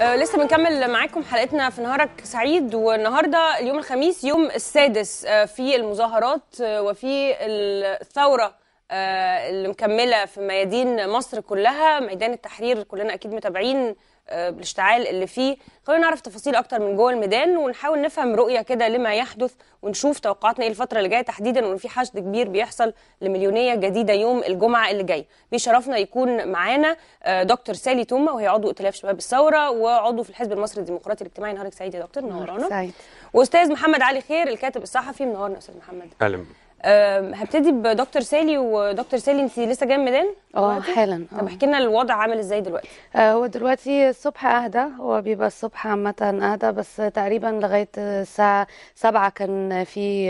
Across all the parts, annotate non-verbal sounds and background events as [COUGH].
آه لسه بنكمل معاكم حلقتنا في نهارك سعيد والنهارده اليوم الخميس يوم السادس آه في المظاهرات آه وفي الثوره آه اللي مكمله في ميادين مصر كلها ميدان التحرير كلنا اكيد متابعين بالاشتعال اللي فيه خلينا نعرف تفاصيل اكتر من جوه الميدان ونحاول نفهم رؤيه كده لما يحدث ونشوف توقعاتنا ايه الفتره اللي جايه تحديدا وان في حشد كبير بيحصل لمليونيه جديده يوم الجمعه اللي جاي بيشرفنا يكون معانا آه، دكتور سالي توما وهي عضو ائتلاف شباب الثوره وعضو في الحزب المصري الديمقراطي الاجتماعي نهارك سعيد يا دكتور منورانا سعيد واستاذ محمد علي خير الكاتب الصحفي منورنا استاذ محمد اهلا هبتدي بدكتور سالي ودكتور سالي انت لسه جايه الميدان؟ اه حالا آه. طب احكي لنا الوضع عامل ازاي دلوقتي؟ آه هو دلوقتي الصبح اهدى هو بيبقى الصبح عامه اهدى بس تقريبا لغايه الساعه 7 كان في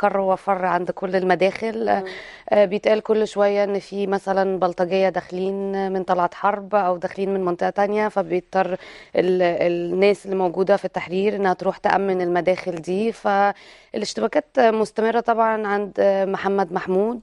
كر وفر عند كل المداخل آه بيتقال كل شويه ان في مثلا بلطجيه داخلين من طلعت حرب او داخلين من منطقه تانية فبيضطر الناس اللي موجوده في التحرير انها تروح تامن المداخل دي فالاشتباكات مستمره طبعا عند محمد محمود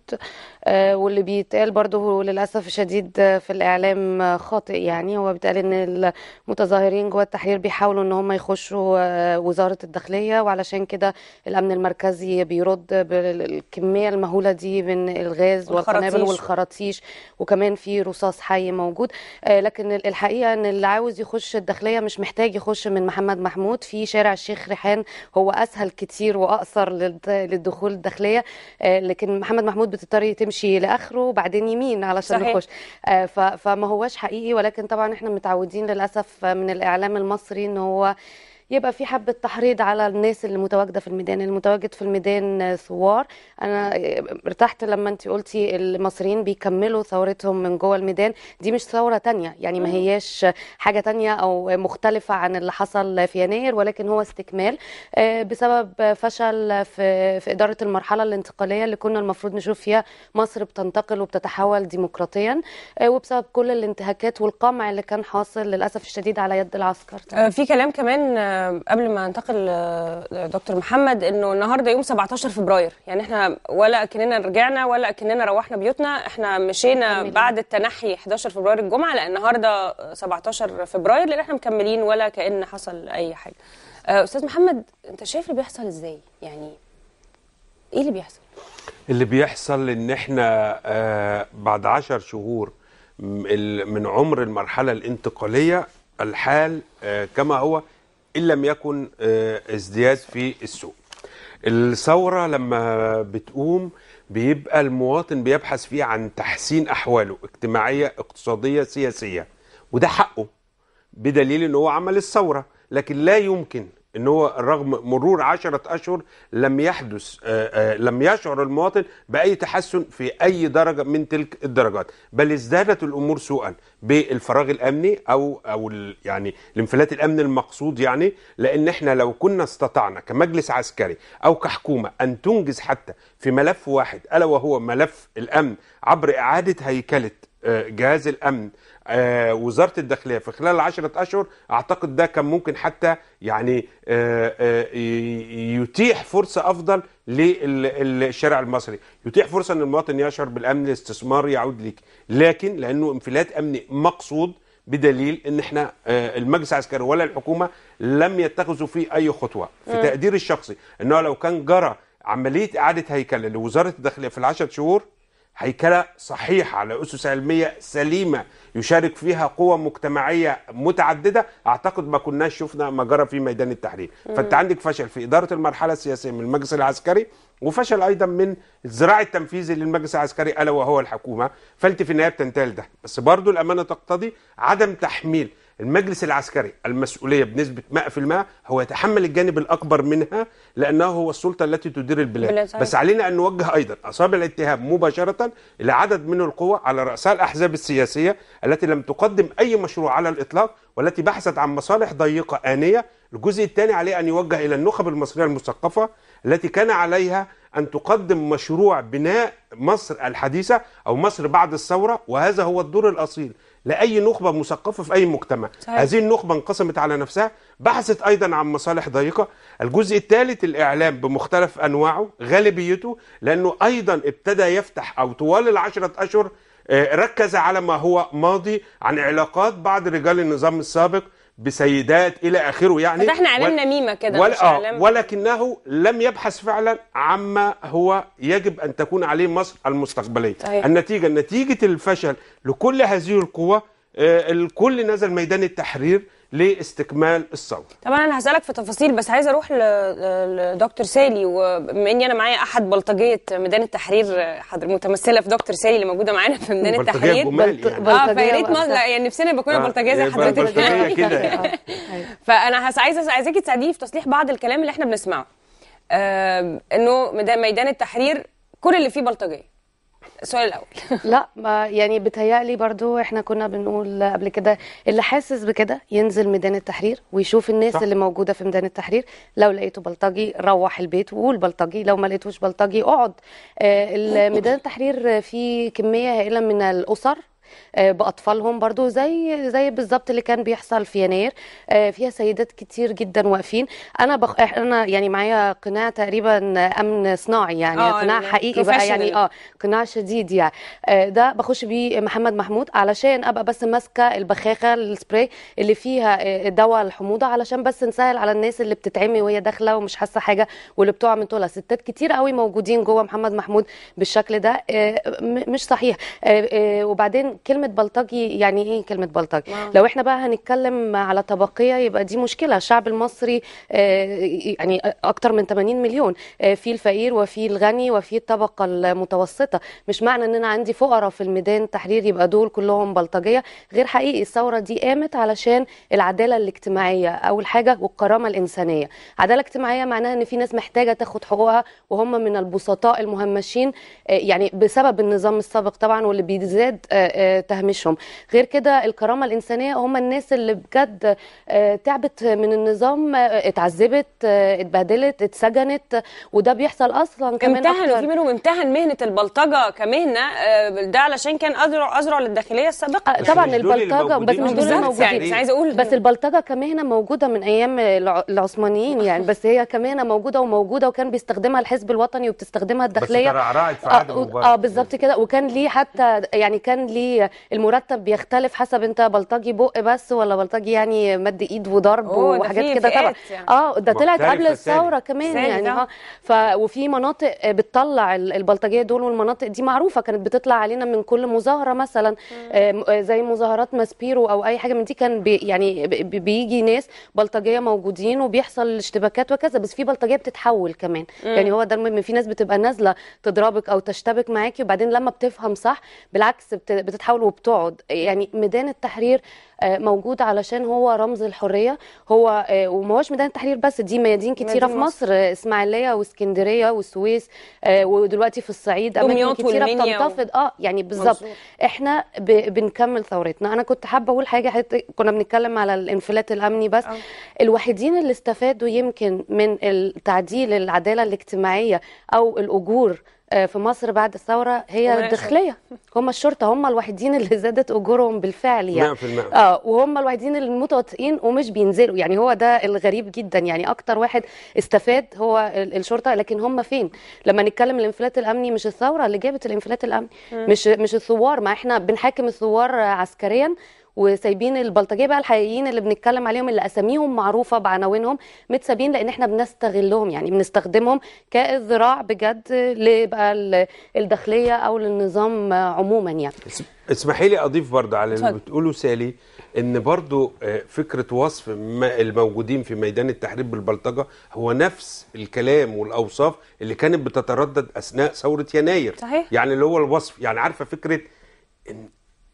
آه، واللي بيتقال برضه للاسف الشديد في الاعلام خاطئ يعني هو بيتقال ان المتظاهرين جوه التحرير بيحاولوا ان هم يخشوا آه، وزاره الداخليه وعلشان كده الامن المركزي بيرد بالكميه المهوله دي من الغاز والقنابل والخراطيش وكمان في رصاص حي موجود آه، لكن الحقيقه ان اللي عاوز يخش الداخليه مش محتاج يخش من محمد محمود في شارع الشيخ ريحان هو اسهل كتير واقصر للدخول الداخليه البدايه آه، لكن محمد محمود بتضطري تمشي لاخره وبعدين يمين علشان نخش آه، فما هواش حقيقي ولكن طبعا احنا متعودين للاسف من الاعلام المصري ان هو يبقى في حبه تحريض على الناس اللي متواجده في الميدان المتواجد في الميدان ثوار انا ارتحت لما انت قلتي المصريين بيكملوا ثورتهم من جوه الميدان دي مش ثوره تانية يعني ما هياش حاجه تانية او مختلفه عن اللي حصل في يناير ولكن هو استكمال آه، بسبب فشل في في اداره المرحله الانتقاليه اللي كنا المفروض نشوف فيها مصر بتنتقل وبتتحول ديمقراطيا آه، وبسبب كل الانتهاكات والقمع اللي كان حاصل للاسف الشديد على يد العسكر آه، في كلام كمان قبل ما انتقل دكتور محمد انه النهارده يوم 17 فبراير يعني احنا ولا اكننا رجعنا ولا اكننا روحنا بيوتنا احنا مشينا بعد التنحي 11 فبراير الجمعه لان النهارده 17 فبراير لان احنا مكملين ولا كان حصل اي حاجه آه، استاذ محمد انت شايف اللي بيحصل ازاي يعني ايه اللي بيحصل اللي بيحصل ان احنا آه، بعد 10 شهور من عمر المرحله الانتقاليه الحال آه، كما هو ان لم يكن آه، ازدياد في السوق الثوره لما بتقوم بيبقى المواطن بيبحث فيه عن تحسين احواله اجتماعيه اقتصاديه سياسيه وده حقه بدليل ان هو عمل الثوره لكن لا يمكن ان هو رغم مرور عشرة اشهر لم يحدث آه، آه، لم يشعر المواطن باي تحسن في اي درجه من تلك الدرجات بل ازدادت الامور سوءا بالفراغ الامني او او يعني الانفلات الامني المقصود يعني لان احنا لو كنا استطعنا كمجلس عسكري او كحكومه ان تنجز حتى في ملف واحد الا وهو ملف الامن عبر اعاده هيكله آه، جهاز الامن آه، وزاره الداخليه في خلال 10 اشهر اعتقد ده كان ممكن حتى يعني آه، يتيح فرصه افضل للشارع المصري يتيح فرصه ان المواطن يشعر بالامن الاستثمار يعود ليك لكن لانه انفلات امني مقصود بدليل ان احنا المجلس العسكري ولا الحكومه لم يتخذوا فيه اي خطوه في تقديري الشخصي انه لو كان جرى عمليه اعاده هيكله لوزاره الداخليه في العشر شهور هيكله صحيحه على اسس علميه سليمه يشارك فيها قوى مجتمعيه متعدده اعتقد ما كناش شفنا ما جرى في ميدان التحرير فانت عندك فشل في اداره المرحله السياسيه من المجلس العسكري وفشل ايضا من الذراع التنفيذي للمجلس العسكري الا وهو الحكومه فانت في النهايه بتنتهي ده بس برضه الامانه تقتضي عدم تحميل المجلس العسكري المسؤوليه بنسبه 100% هو يتحمل الجانب الاكبر منها لانه هو السلطه التي تدير البلاد بس علينا ان نوجه ايضا اصابع الاتهام مباشره الى عدد من القوى على راسها الاحزاب السياسيه التي لم تقدم اي مشروع على الاطلاق والتي بحثت عن مصالح ضيقه انيه الجزء الثاني عليه ان يوجه الى النخب المصريه المثقفه التي كان عليها ان تقدم مشروع بناء مصر الحديثه او مصر بعد الثوره وهذا هو الدور الاصيل لاي نخبه مثقفه في اي مجتمع صحيح. هذه النخبه انقسمت على نفسها بحثت ايضا عن مصالح ضيقه الجزء الثالث الاعلام بمختلف انواعه غالبيته لانه ايضا ابتدى يفتح او طوال العشره اشهر آه، ركز على ما هو ماضي عن علاقات بعض رجال النظام السابق بسيدات الى اخره يعني ده احنا علمنا ميمه كده ولا مش آه، علم. ولكنه لم يبحث فعلا عما هو يجب ان تكون عليه مصر المستقبليه طيب. النتيجه نتيجه الفشل لكل هذه القوى آه، الكل نزل ميدان التحرير لاستكمال الثوره. طبعا انا هسالك في تفاصيل بس عايزه اروح لدكتور سالي وبما اني انا معايا احد بلطجيه ميدان التحرير حضر متمثله في دكتور سالي اللي موجوده معانا في ميدان التحرير بلط... يعني. اه فيا لا يعني نفسنا يبقى كلنا آه، بلطجيه زي حضرتك كده [LAUGHS] فانا عايزه عايزاكي تساعديني في تصليح بعض الكلام اللي احنا بنسمعه آه انه ميدان التحرير كل اللي فيه بلطجيه السؤال الاول [LAUGHS] لا ما يعني بتهيألي برضو احنا كنا بنقول قبل كده اللي حاسس بكده ينزل ميدان التحرير ويشوف الناس صح. اللي موجوده في ميدان التحرير لو لقيته بلطجي روح البيت وقول بلطجي لو ما لقيتوش بلطجي اقعد آه [LAUGHS] ميدان التحرير فيه كميه هائله من الاسر آه، باطفالهم برضو زي زي بالظبط اللي كان بيحصل في يناير آه، فيها سيدات كتير جدا واقفين انا بخ... آه. انا يعني معايا قناع تقريبا امن صناعي يعني آه قناع حقيقي بقى يعني اه قناع شديد يعني ده بخش بيه محمد محمود علشان ابقى بس ماسكه البخاخه السبراي اللي فيها دواء الحموضه علشان بس نسهل على الناس اللي بتتعمي وهي داخله ومش حاسه حاجه واللي بتقع من طولها ستات كتير قوي موجودين جوه محمد محمود بالشكل ده مش صحيح وبعدين كلمه بلطجي يعني ايه كلمه بلطجي لو احنا بقى هنتكلم على طبقيه يبقى دي مشكله الشعب المصري آه، يعني اكتر من 80 مليون آه، في الفقير وفي الغني وفي الطبقه المتوسطه مش معنى ان انا عندي فقراء في الميدان تحرير يبقى دول كلهم بلطجيه غير حقيقي الثوره دي قامت علشان العداله الاجتماعيه اول حاجه والكرامه الانسانيه عداله اجتماعيه معناها ان في ناس محتاجه تاخد حقوقها وهم من البسطاء المهمشين آه، يعني بسبب النظام السابق طبعا واللي بيزداد تهميشهم غير كده الكرامه الانسانيه هم الناس اللي بجد آه، تعبت من النظام آه، اتعذبت آه، اتبهدلت اتسجنت وده بيحصل اصلا كمان امتهن في منهم امتهن مهنه البلطجه كمهنه ده علشان كان ازرع ازرع للداخليه السابقه طبعا البلطجه بس مش دول الموجودين يعني مش عايزه اقول بس البلطجه كمهنه موجوده من ايام العثمانيين يعني بس هي كمهنه موجوده وموجوده وكان بيستخدمها الحزب الوطني وبتستخدمها الداخليه بس ترعرعت في عهد اه, آه بالظبط كده وكان ليه حتى يعني كان ليه الشوية المرتب بيختلف حسب انت بلطجي بق بس ولا بلطجي يعني مد ايد وضرب وحاجات كده طبعا يعني. اه ده طلعت قبل الثورة كمان يعني آه. اه ف وفي مناطق بتطلع البلطجية دول والمناطق دي معروفة كانت بتطلع علينا من كل مظاهرة مثلا آه،, آه زي مظاهرات ماسبيرو او اي حاجة من دي كان بي يعني بيجي ناس بلطجية موجودين وبيحصل اشتباكات وكذا بس في بلطجية بتتحول كمان م. يعني هو ده المهم في ناس بتبقى نازلة تضربك او تشتبك معاكي وبعدين لما بتفهم صح بالعكس بت... بتحاول وبتقعد يعني ميدان التحرير آه، موجود علشان هو رمز الحريه هو آه، وما هوش ميدان التحرير بس دي ميادين كتيره في مصر آه، اسماعيليه واسكندريه والسويس ودلوقتي في الصعيد اماكن كتيره بتنتفض اه يعني بالظبط احنا بنكمل ثورتنا انا كنت حابه اقول حاجه كنا بنتكلم على الانفلات الامني بس أوه. الوحيدين اللي استفادوا يمكن من تعديل العداله الاجتماعيه او الاجور آه، في مصر بعد الثوره هي الداخليه هم الشرطه هم الوحيدين اللي زادت اجورهم بالفعل يعني 100% اه وهم الوحيدين المتواطئين ومش بينزلوا يعني هو ده الغريب جدا يعني اكتر واحد استفاد هو الشرطه لكن هم فين لما نتكلم الانفلات الامني مش الثوره اللي جابت الانفلات الامني مش مش الثوار ما احنا بنحاكم الثوار عسكريا وسايبين البلطجيه بقى الحقيقيين اللي بنتكلم عليهم اللي اساميهم معروفه بعناوينهم متسابين لان احنا بنستغلهم يعني بنستخدمهم كذراع بجد لبقى الداخليه او للنظام عموما يعني اسمحي لي اضيف برضه على اللي بتقوله سالي ان برضه آه، فكره وصف الموجودين في ميدان التحرير بالبلطجه هو نفس الكلام والاوصاف اللي كانت بتتردد اثناء ثوره يناير صحيح. يعني اللي هو الوصف يعني عارفه فكره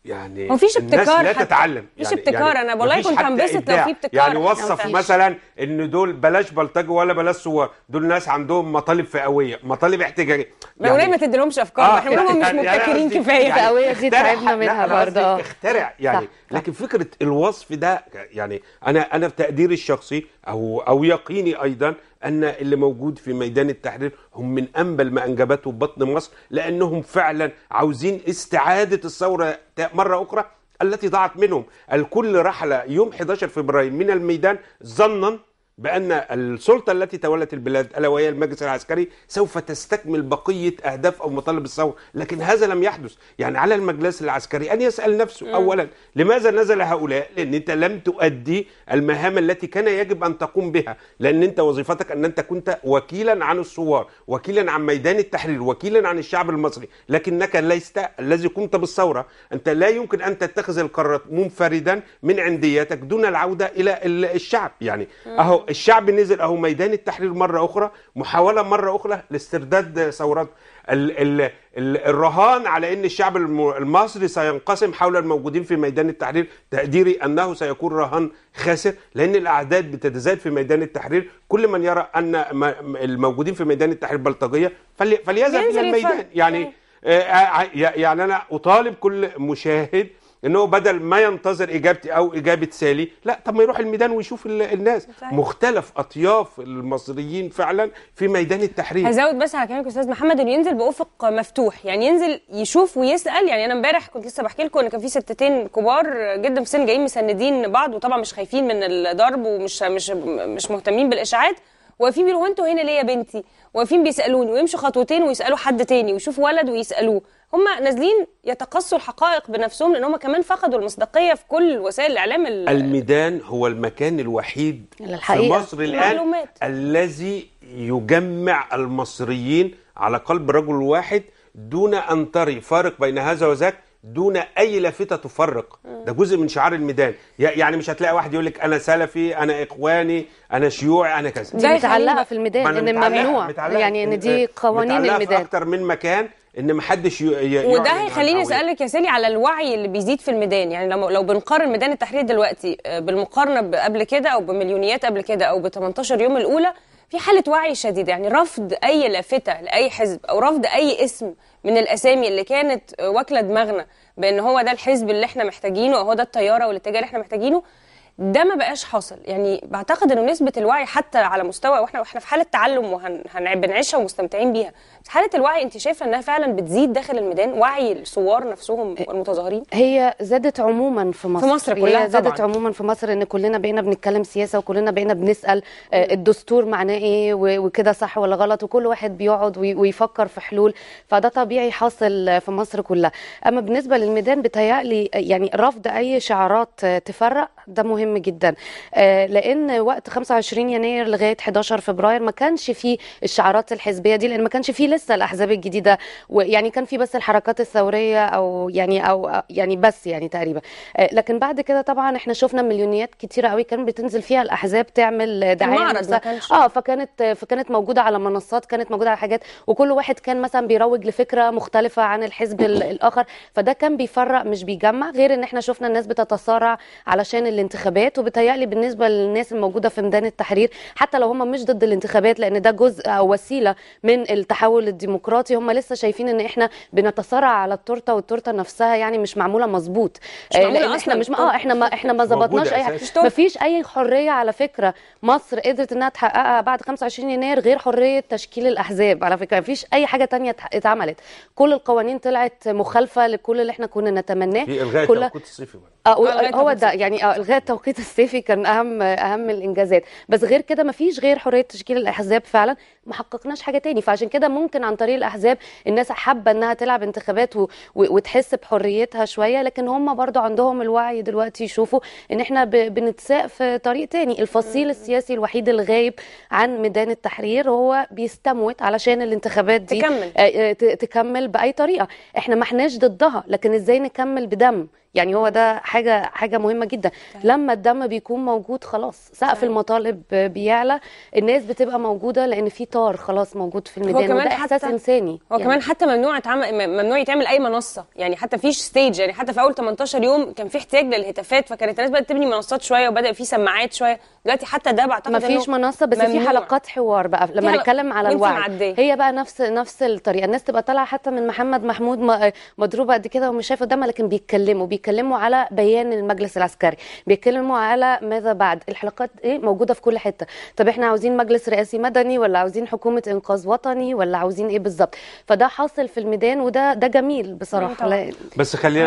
يعني فيش ابتكار الناس لا تتعلم مفيش يعني, يعني ابتكار يعني انا والله كنت هنبسط لو في ابتكار يعني وصف مثلا ان دول بلاش بلطجي ولا بلاش صور دول ناس عندهم مطالب فئويه مطالب احتجاجيه يعني ليه ما تديلهمش افكار آه احنا يعني مش يعني مبتكرين كفايه يعني فئويه دي تعبنا منها برضه اخترع يعني صح. لكن فكره الوصف ده يعني انا انا في تقديري الشخصي او او يقيني ايضا ان اللي موجود في ميدان التحرير هم من انبل ما انجبته بطن مصر لانهم فعلا عاوزين استعاده الثوره مره اخرى التي ضاعت منهم الكل رحل يوم 11 فبراير من الميدان ظنا بأن السلطة التي تولت البلاد ألا وهي المجلس العسكري سوف تستكمل بقية أهداف أو مطالب الثورة لكن هذا لم يحدث يعني على المجلس العسكري أن يسأل نفسه أولا لماذا نزل هؤلاء لأن أنت لم تؤدي المهام التي كان يجب أن تقوم بها لأن أنت وظيفتك أن أنت كنت وكيلا عن الثوار وكيلا عن ميدان التحرير وكيلا عن الشعب المصري لكنك ليست الذي قمت بالثورة أنت لا يمكن أن تتخذ القرارات منفردا من عندياتك دون العودة إلى الشعب يعني أهو الشعب نزل اهو ميدان التحرير مره اخرى محاوله مره اخرى لاسترداد ثورات ال ال ال الرهان على ان الشعب المصري سينقسم حول الموجودين في ميدان التحرير تقديري انه سيكون رهان خاسر لان الاعداد بتتزايد في ميدان التحرير كل من يرى ان الموجودين في ميدان التحرير بلطجيه فليذهب الى الميدان يعني إيه. آه، آه، يعني انا اطالب كل مشاهد انه هو بدل ما ينتظر اجابتي او اجابه سالي لا طب ما يروح الميدان ويشوف الناس صحيح. مختلف اطياف المصريين فعلا في ميدان التحرير هزود بس على كلامك استاذ محمد انه ينزل بافق مفتوح يعني ينزل يشوف ويسال يعني انا امبارح كنت لسه بحكي لكم ان كان في ستتين كبار جدا في سن جايين مسندين بعض وطبعا مش خايفين من الضرب ومش مش مش مهتمين بالاشاعات واقفين بيقولوا هو انتوا هنا ليه يا بنتي واقفين بيسالوني ويمشوا خطوتين ويسالوا حد تاني ويشوفوا ولد ويسالوه هم نازلين يتقصوا الحقائق بنفسهم لان هم كمان فقدوا المصداقيه في كل وسائل الاعلام الميدان هو المكان الوحيد الحقيقة. في مصر الان الذي يجمع المصريين على قلب رجل واحد دون ان تري فارق بين هذا وذاك دون اي لافته تفرق ده جزء من شعار الميدان يعني مش هتلاقي واحد يقول لك انا سلفي انا اخواني انا شيوعي انا كذا دي متعلقه في الميدان ان ممنوع يعني ان دي قوانين الميدان اكتر من مكان ان ما ي... وده هيخليني اسالك يا سالي على الوعي اللي بيزيد في الميدان يعني لو لو بنقارن ميدان التحرير دلوقتي آه، بالمقارنه قبل كده او بمليونيات قبل كده او ب 18 يوم الاولى في حاله وعي شديده يعني رفض اي لافته لاي حزب او رفض اي اسم من الاسامي اللي كانت آه، واكله دماغنا بان هو ده الحزب اللي احنا محتاجينه او هو ده التيار او الاتجاه اللي احنا محتاجينه ده ما بقاش حاصل يعني بعتقد انه نسبه الوعي حتى على مستوى واحنا واحنا في حاله تعلم وهنعيشها ومستمتعين بيها بس حاله الوعي انت شايفه انها فعلا بتزيد داخل الميدان وعي الثوار نفسهم إيه. والمتظاهرين هي زادت عموما في مصر في مصر كلها هي زادت طبعاً. عموما في مصر ان كلنا بقينا بنتكلم سياسه وكلنا بقينا بنسال آه، الدستور معناه ايه وكده صح ولا غلط وكل واحد بيقعد ويفكر في حلول فده طبيعي حاصل في مصر كلها اما بالنسبه للميدان بتهيألي يعني رفض اي شعارات تفرق ده مهم مهم جدا آه، لان وقت 25 يناير لغايه 11 فبراير ما كانش فيه الشعارات الحزبيه دي لان ما كانش فيه لسه الاحزاب الجديده ويعني كان في بس الحركات الثوريه او يعني او يعني بس يعني تقريبا آه، لكن بعد كده طبعا احنا شفنا مليونيات كتيره قوي كانت بتنزل فيها الاحزاب تعمل دعايه اه فكانت فكانت موجوده على منصات كانت موجوده على حاجات وكل واحد كان مثلا بيروج لفكره مختلفه عن الحزب الاخر فده كان بيفرق مش بيجمع غير ان احنا شفنا الناس بتتصارع علشان الانتخابات الانتخابات وبتهيألي بالنسبه للناس الموجوده في ميدان التحرير حتى لو هم مش ضد الانتخابات لان ده جزء او وسيله من التحول الديمقراطي هم لسه شايفين ان احنا بنتصارع على التورته والتورته نفسها يعني مش معموله مظبوط مش معمولة لان احنا مش اه احنا ما احنا ما ظبطناش اي حاجه مفيش اي حريه على فكره مصر قدرت انها تحققها بعد 25 يناير غير حريه تشكيل الاحزاب على فكره مفيش اي حاجه تانية اتعملت كل القوانين طلعت مخالفه لكل اللي احنا كنا نتمناه في الغاء التوقيت الصيفي آه، آه، هو ده يعني الغاء آه، التوقيت الصيفي كان اهم اهم الانجازات بس غير كده ما فيش غير حريه تشكيل الاحزاب فعلا ما حققناش حاجه تاني فعشان كده ممكن عن طريق الاحزاب الناس حابه انها تلعب انتخابات و... و... وتحس بحريتها شويه لكن هم برضو عندهم الوعي دلوقتي يشوفوا ان احنا ب... بنتساق في طريق تاني الفصيل السياسي الوحيد الغايب عن ميدان التحرير هو بيستموت علشان الانتخابات دي تكمل, تكمل باي طريقه احنا ما احناش ضدها لكن ازاي نكمل بدم يعني هو ده حاجه حاجه مهمه جدا طيب. لما الدم بيكون موجود خلاص سقف طيب. المطالب بيعلى الناس بتبقى موجوده لان في طار خلاص موجود في الميدان وده حتى احساس انساني هو يعني. كمان حتى ممنوع يتعمل ممنوع يتعمل اي منصه يعني حتى فيش ستيج يعني حتى في اول 18 يوم كان في احتياج للهتافات فكانت الناس بدات تبني منصات شويه وبدا في سماعات شويه دلوقتي حتى ده بعتقد ما فيش منصه بس ممنوع. في حلقات حوار بقى لما نتكلم على الوعي هي بقى نفس نفس الطريقه الناس تبقى طالعه حتى من محمد محمود مضروبه قد كده ومش شايفه قدامها لكن بيتكلموا بيتكلموا بيتكلموا على بيان المجلس العسكري بيتكلموا على ماذا بعد الحلقات ايه موجوده في كل حته طب احنا عاوزين مجلس رئاسي مدني ولا عاوزين حكومه انقاذ وطني ولا عاوزين ايه بالظبط فده حاصل في الميدان وده ده جميل بصراحه نعم بس خلينا